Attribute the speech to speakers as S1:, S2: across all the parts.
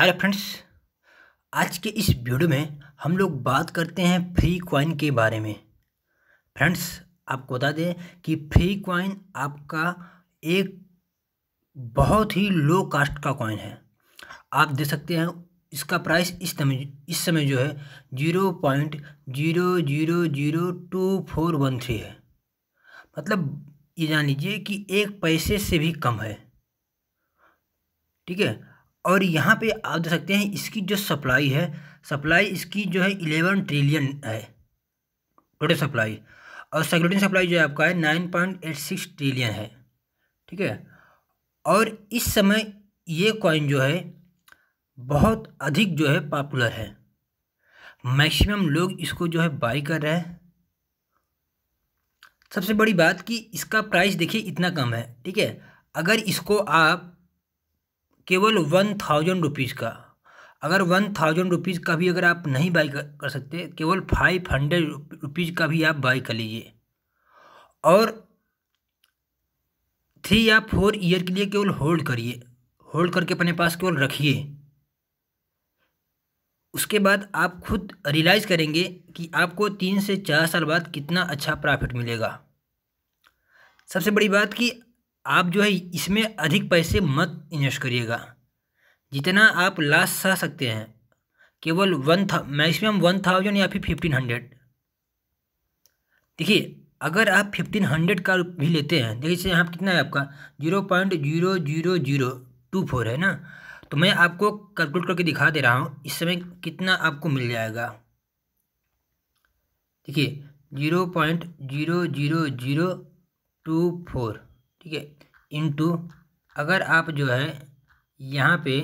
S1: hello friends आज के इस वीडियो में हम लोग बात करते हैं फ्री कॉइन के बारे में फ्रेंड्स आपको बता दें कि फ्री क्वाइन आपका एक बहुत ही लो कास्ट का कॉइन है आप देख सकते हैं इसका प्राइस इस समय इस समय जो है zero point zero zero zero two four one three है मतलब ये जान लीजिए कि एक पैसे से भी कम है ठीक है और यहाँ पे आप देख सकते हैं इसकी जो सप्लाई है सप्लाई इसकी जो है इलेवन ट्रिलियन है टोटल सप्लाई और सिक्योरिटी सप्लाई जो है आपका है nine point eight six trillion है ठीक है और इस समय ये कॉइन जो है बहुत अधिक जो है पॉपुलर है मैक्सिमम लोग इसको जो है बाई कर रहे हैं सबसे बड़ी बात कि इसका प्राइस देखिए इतना कम है ठीक है अगर इसको आप केवल वन थाउजेंड रुपीज़ का अगर वन थाउजेंड रुपीज़ का भी अगर आप नहीं बाई कर सकते केवल फाइव हंड्रेड रुपीज़ का भी आप बाई कर लीजिए और थ्री या फोर ईयर के लिए केवल होल्ड करिए होल्ड करके अपने पास केवल रखिए उसके बाद आप खुद रियलाइज़ करेंगे कि आपको तीन से चार साल बाद कितना अच्छा प्रॉफिट मिलेगा सबसे बड़ी बात कि आप जो है इसमें अधिक पैसे मत इन्वेस्ट करिएगा जितना आप लास्ट सह सकते हैं केवल वन था मैक्सिमम वन थाउजेंड या फिर फिफ्टीन हंड्रेड देखिए अगर आप फिफ्टीन हंड्रेड का भी लेते हैं देखिए यहाँ कितना है आपका zero point zero zero zero two four है ना तो मैं आपको कैलकुलेट करके दिखा दे रहा हूँ इस समय कितना आपको मिल जाएगा देखिए zero point zero zero zero two four ठीक है इनटू अगर आप जो है यहाँ पे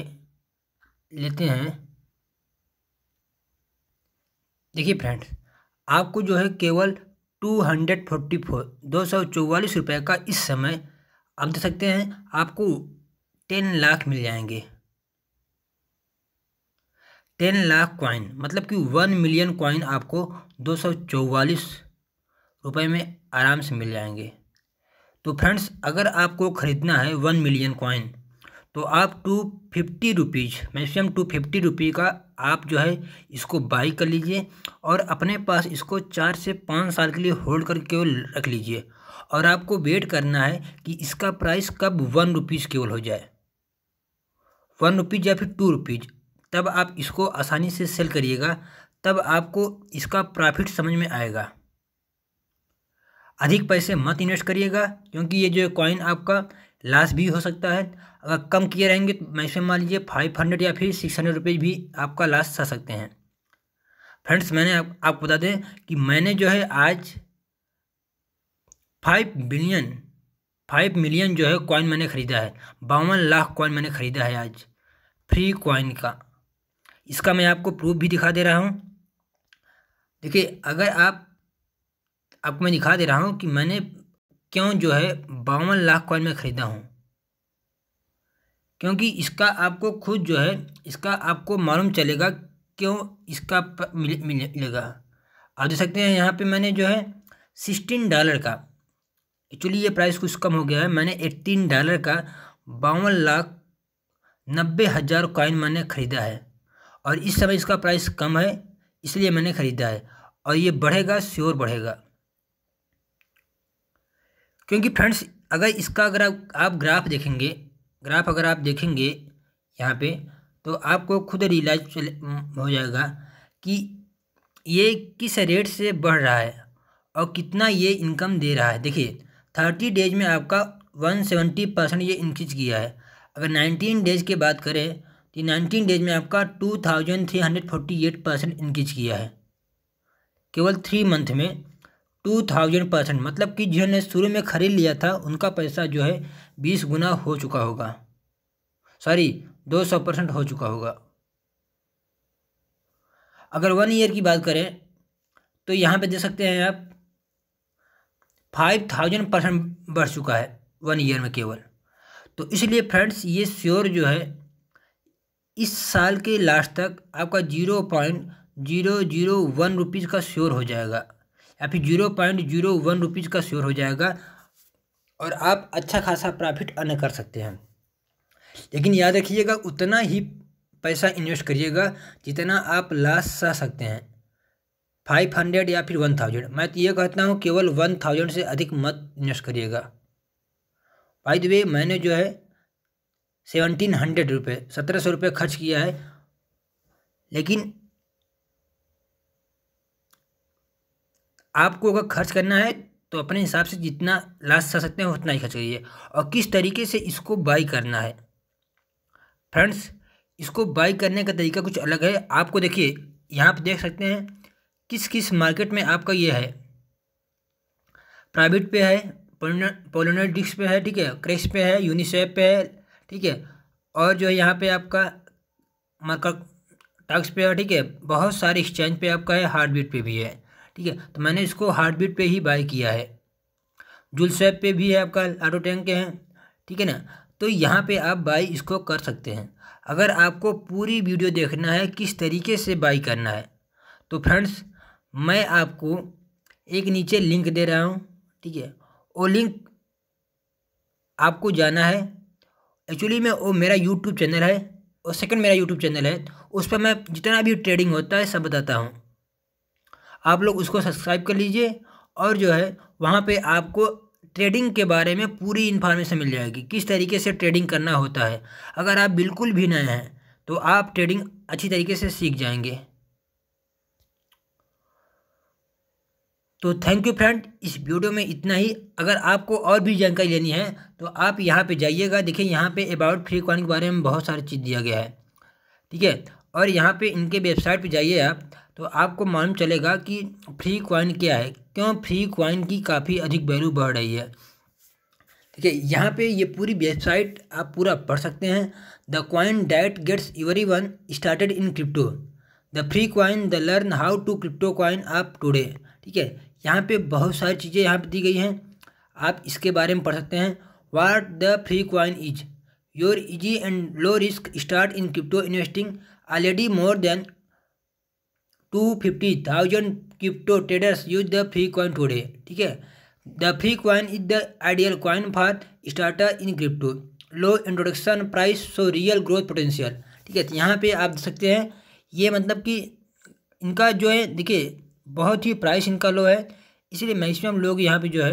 S1: लेते हैं देखिए फ्रेंड्स आपको जो है केवल टू हंड्रेड फोर्टी फोर दो सौ चौवालीस रुपये का इस समय आप दे सकते हैं आपको टेन लाख मिल जाएंगे टेन लाख कॉइन मतलब कि वन मिलियन कॉइन आपको दो सौ चौवालीस रुपये में आराम से मिल जाएंगे तो फ्रेंड्स अगर आपको ख़रीदना है वन मिलियन कॉइन तो आप two fifty rupees maximum two fifty rupee का आप जो है इसको बाई कर लीजिए और अपने पास इसको चार से पाँच साल के लिए होल्ड करके केवल रख लीजिए और आपको वेट करना है कि इसका प्राइस कब वन रुपीज़ केवल हो जाए वन रुपीज़ या फिर टू रुपीज़ तब आप इसको आसानी से सेल करिएगा तब आपको इसका प्रॉफिट समझ में आएगा अधिक पैसे मत इन्वेस्ट करिएगा क्योंकि ये जो कॉइन आपका लॉस भी हो सकता है अगर कम किए रहेंगे तो मैक्सिमम मान लीजिए फाइव हंड्रेड या फिर सिक्स हंड्रेड रुपीज़ भी आपका लॉस आ सकते हैं फ्रेंड्स मैंने आप, आपको बता दें कि मैंने जो है आज फाइव बिलियन फाइव मिलियन जो है कॉइन मैंने ख़रीदा है बावन लाख कॉइन मैंने ख़रीदा है आज फ्री कॉइन का इसका मैं आपको प्रूफ भी दिखा दे रहा हूँ देखिए अगर आप आपको मैं दिखा दे रहा हूँ कि मैंने क्यों जो है बावन लाख कॉइन में ख़रीदा हूँ क्योंकि इसका आपको खुद जो है इसका आपको मालूम चलेगा क्यों इसका मिले, मिलेगा आप देख सकते हैं यहाँ पे मैंने जो है सिक्सटीन डॉलर का एक्चुअली ये प्राइस कुछ कम हो गया है मैंने एट्टीन डॉलर का बावन लाख नब्बे हज़ार कॉइन मैंने ख़रीदा है और इस समय इसका प्राइस कम है इसलिए मैंने ख़रीदा है और ये बढ़ेगा श्योर बढ़ेगा क्योंकि फ्रेंड्स अगर इसका अगर आप, ग्राफ देखेंगे ग्राफ अगर आप देखेंगे यहाँ पे तो आपको खुद रियलाइज हो जाएगा कि ये किस रेट से बढ़ रहा है और कितना ये इनकम दे रहा है देखिए थर्टी डेज में आपका वन सेवेंटी परसेंट ये इंक्रीज किया है अगर नाइनटीन डेज की बात करें तो नाइनटीन डेज में आपका two thousand three hundred forty eight percent increase किया है केवल थ्री मंथ में टू थाउजेंड परसेंट मतलब कि जिन्होंने शुरू में खरीद लिया था उनका पैसा जो है बीस गुना हो चुका होगा सॉरी दो सौ परसेंट हो चुका होगा अगर वन ईयर की बात करें तो यहाँ पे देख सकते हैं आप फाइव थाउजेंड परसेंट बढ़ चुका है वन ईयर में केवल तो इसलिए फ्रेंड्स ये श्योर जो है इस साल के लास्ट तक आपका zero point zero zero one rupees का श्योर हो जाएगा या फिर zero point zero one rupees का श्योर हो जाएगा और आप अच्छा खासा प्रॉफिट अर्न कर सकते हैं लेकिन याद रखिएगा उतना ही पैसा इन्वेस्ट करिएगा जितना आप लॉस सह सकते हैं फाइव हंड्रेड या फिर वन थाउजेंड मैं तो ये कहता हूँ केवल वन थाउजेंड से अधिक मत इन्वेस्ट करिएगा बाई द वे मैंने जो है सेवनटीन हंड्रेड रुपये सत्रह सौ रुपये खर्च किया है लेकिन आपको अगर खर्च करना है तो अपने हिसाब से जितना ला सकते हैं उतना ही खर्च करिए और किस तरीके से इसको बाई करना है फ्रेंड्स इसको बाई करने का तरीका कुछ अलग है आपको देखिए यहाँ पर देख सकते हैं किस किस मार्केट में आपका ये है प्राइवेट पे है पोलोनर डिक्स पे है ठीक है क्रेश पे है यूनिसेफ पे है ठीक है और जो है यहाँ पे आपका मार्का टक्स पे है ठीक है बहुत सारे एक्सचेंज पे आपका है हार्टबीट पे भी है ठीक है तो मैंने इसको हार्ट बीट पे ही बाय किया है जुल स्वैप पे भी है आपका आटो टैंक के हैं ठीक है ना तो यहाँ पे आप बाई इसको कर सकते हैं अगर आपको पूरी वीडियो देखना है किस तरीके से बाई करना है तो फ्रेंड्स मैं आपको एक नीचे लिंक दे रहा हूँ ठीक है वो लिंक आपको जाना है एक्चुअली में वो मेरा यूट्यूब चैनल है और सेकंड मेरा यूट्यूब चैनल है उस पर मैं जितना भी ट्रेडिंग होता है सब बताता हूँ आप लोग उसको सब्सक्राइब कर लीजिए और जो है वहाँ पे आपको ट्रेडिंग के बारे में पूरी इन्फॉर्मेशन मिल जाएगी किस तरीके से ट्रेडिंग करना होता है अगर आप बिल्कुल भी नए हैं तो आप ट्रेडिंग अच्छी तरीके से सीख जाएंगे तो थैंक यू फ्रेंड इस वीडियो में इतना ही अगर आपको और भी जानकारी लेनी है तो आप यहाँ पे जाइएगा देखिए यहाँ पे अबाउट फ्री कॉइन के बारे में बहुत सारी चीज़ दिया गया है ठीक है और यहाँ पे इनके वेबसाइट पे जाइए आप तो आपको मालूम चलेगा कि फ्री क्वाइन क्या है क्यों फ्री क्वाइन की काफ़ी अधिक वैल्यू बढ़ रही है ठीक है यहाँ पे ये पूरी वेबसाइट आप पूरा पढ़ सकते हैं the coin that gets everyone started in crypto the free coin the learn how to crypto coin आप टूडे ठीक है यहाँ पे बहुत सारी चीज़ें यहाँ पे दी गई हैं आप इसके बारे में पढ़ सकते हैं what the free coin is your easy and low risk start in crypto investing already more than two fifty thousand crypto traders use the free coin today ठीक है the free coin is the ideal coin for starter in crypto low introduction price so real growth potential ठीक है तो यहाँ पे आप देख सकते हैं ये मतलब कि इनका जो है देखिए बहुत ही प्राइस इनका लो है इसलिए मैक्सिमम लोग यहाँ पे जो है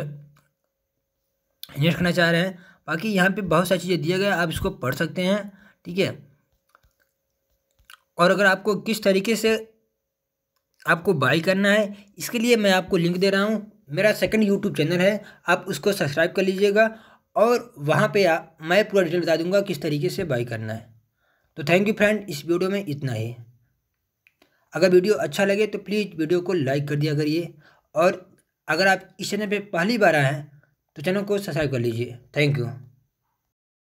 S1: इन्वेस्ट करना चाह रहे हैं बाकी यहाँ पे बहुत सारी चीज़ें दिए गए आप इसको पढ़ सकते हैं ठीक है और अगर आपको किस तरीके से आपको बाई करना है इसके लिए मैं आपको लिंक दे रहा हूँ मेरा सेकंड यूट्यूब चैनल है आप उसको सब्सक्राइब कर लीजिएगा और वहाँ पे आ, मैं पूरा डिटेल बता दूंगा किस तरीके से बाई करना है तो थैंक यू फ्रेंड इस वीडियो में इतना ही अगर वीडियो अच्छा लगे तो प्लीज़ वीडियो को लाइक कर दिया करिए और अगर आप इस चैनल पर पहली बार आए हैं तो चैनल को सब्सक्राइब कर लीजिए थैंक यू